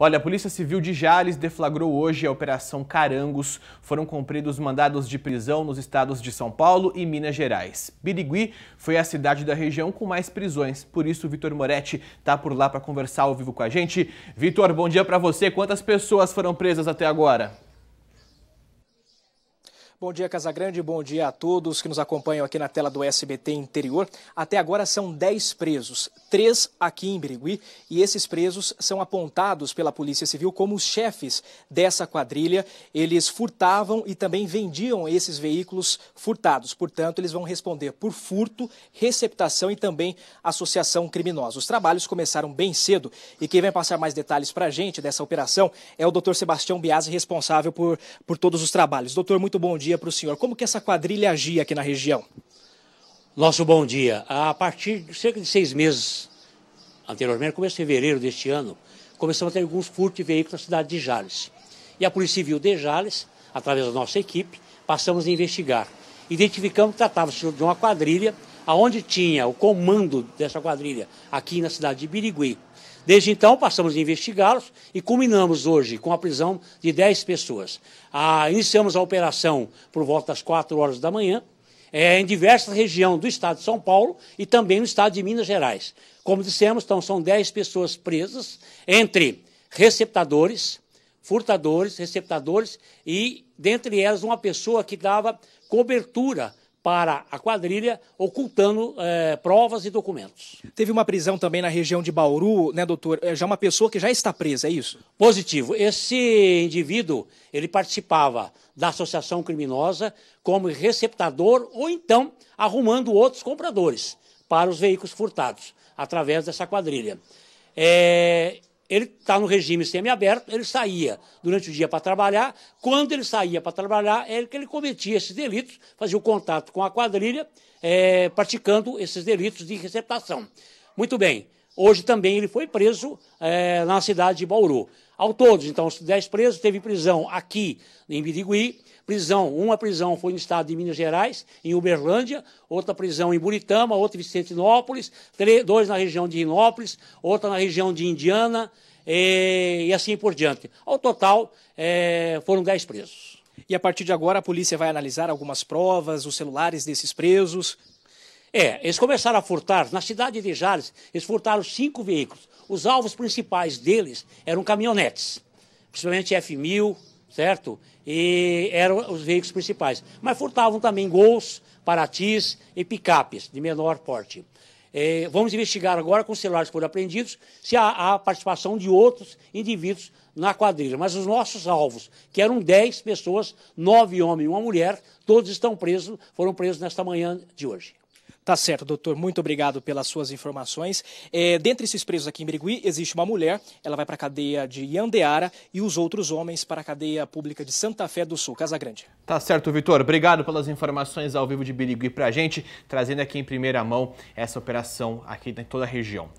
Olha, a Polícia Civil de Jales deflagrou hoje a Operação Carangos. Foram cumpridos mandados de prisão nos estados de São Paulo e Minas Gerais. Birigui foi a cidade da região com mais prisões, por isso Vitor Moretti está por lá para conversar ao vivo com a gente. Vitor, bom dia para você. Quantas pessoas foram presas até agora? Bom dia, Casagrande. Bom dia a todos que nos acompanham aqui na tela do SBT Interior. Até agora são 10 presos, três aqui em Birigui, e esses presos são apontados pela Polícia Civil como os chefes dessa quadrilha. Eles furtavam e também vendiam esses veículos furtados. Portanto, eles vão responder por furto, receptação e também associação criminosa. Os trabalhos começaram bem cedo e quem vai passar mais detalhes para a gente dessa operação é o Dr. Sebastião Biasi, responsável por, por todos os trabalhos. Doutor, muito bom dia dia para o senhor. Como que essa quadrilha agia aqui na região? Nosso bom dia. A partir de cerca de seis meses anteriormente, começo de fevereiro deste ano, começamos a ter alguns furtos de veículos na cidade de Jales. E a Polícia Civil de Jales, através da nossa equipe, passamos a investigar. Identificamos que tratava-se de uma quadrilha aonde tinha o comando dessa quadrilha, aqui na cidade de Birigui. Desde então, passamos a investigá-los e culminamos hoje com a prisão de 10 pessoas. Ah, iniciamos a operação por volta das 4 horas da manhã, é, em diversas regiões do estado de São Paulo e também no estado de Minas Gerais. Como dissemos, então, são 10 pessoas presas, entre receptadores, furtadores, receptadores e, dentre elas, uma pessoa que dava cobertura para a quadrilha, ocultando é, provas e documentos. Teve uma prisão também na região de Bauru, né, doutor? É já uma pessoa que já está presa, é isso? Positivo. Esse indivíduo, ele participava da associação criminosa como receptador ou então arrumando outros compradores para os veículos furtados através dessa quadrilha. É, ele está no regime semiaberto, ele saía durante o dia para trabalhar. Quando ele saía para trabalhar, é que ele cometia esses delitos, fazia o contato com a quadrilha, é, praticando esses delitos de receptação. Muito bem. Hoje também ele foi preso é, na cidade de Bauru. Ao todo, então, os 10 presos teve prisão aqui em Birigui, prisão, uma prisão foi no estado de Minas Gerais, em Uberlândia, outra prisão em Buritama, outra em Vicentinópolis, três, dois na região de Rinópolis, outra na região de Indiana e, e assim por diante. Ao total, é, foram 10 presos. E a partir de agora a polícia vai analisar algumas provas, os celulares desses presos. É, eles começaram a furtar, na cidade de Jales, eles furtaram cinco veículos. Os alvos principais deles eram caminhonetes, principalmente F1000, certo? E eram os veículos principais. Mas furtavam também gols, paratis e picapes de menor porte. É, vamos investigar agora, com os celulares que foram apreendidos, se há, há participação de outros indivíduos na quadrilha. Mas os nossos alvos, que eram 10 pessoas, nove homens e uma mulher, todos estão presos, foram presos nesta manhã de hoje. Tá certo, doutor. Muito obrigado pelas suas informações. É, dentre esses presos aqui em Birigui, existe uma mulher, ela vai para a cadeia de Yandeara e os outros homens para a cadeia pública de Santa Fé do Sul, Casa Grande. Tá certo, Vitor. Obrigado pelas informações ao vivo de Birigui para a gente, trazendo aqui em primeira mão essa operação aqui em toda a região.